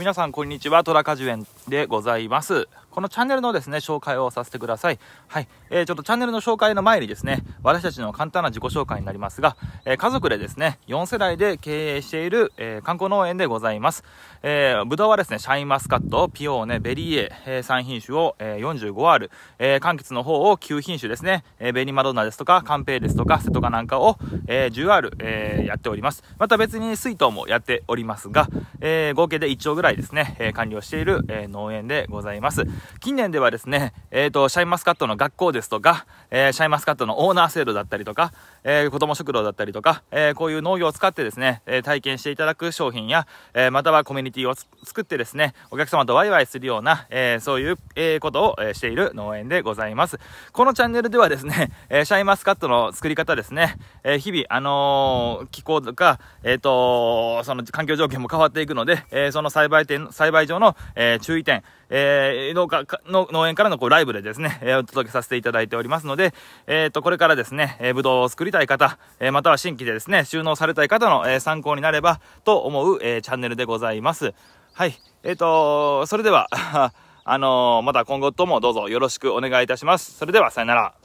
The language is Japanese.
皆さん、こんにちは。トラカジュエンでございます。このチャンネルのですね、紹介をさせてください。はい。えー、ちょっとチャンネルの紹介の前にですね、私たちの簡単な自己紹介になりますが、えー、家族でですね、4世代で経営している、えー、観光農園でございます。えー、ぶはですね、シャインマスカット、ピオーネ、ベリーエ、えー、3品種を、えー、45ある、えー、柑橘の方を9品種ですね、えー、ベニマドンナですとか、カンペイですとか、セトカなんかを、えー、10 r えー、やっております。また別に水筒もやっておりますが、えー、合計で1丁ぐらいらいですね、えー、管理をしている、えー、農園でございます。近年ではですね、えっ、ー、と、シャインマスカットの学校ですとか、えシャインマスカットのオーナー制度だったりとか、えー、子供食堂だったりとか、えこういう農業を使ってですね、え体験していただく商品や、えまたはコミュニティを作ってですね、お客様とワイワイするような、えそういう、えことを、えしている農園でございます。このチャンネルではですね、えシャインマスカットの作り方ですね、え日々、あの気候とか、えっ、とその環境条件も変わっていくので、えその栽培培点、栽培場の、えー、注意点、えー、農家、の農園からのこうライブでですね、えー、お届けさせていただいておりますので、えっ、ー、と、これからですね、えー、ぶどうを作りたい方、えー、または新規でですね、収納されたい方の、えー、参考になればと思う、えー、チャンネルでございます。はい。えっ、ー、と、それでは あのー、また今後ともどうぞよろしくお願いいたします。それでは、さよなら。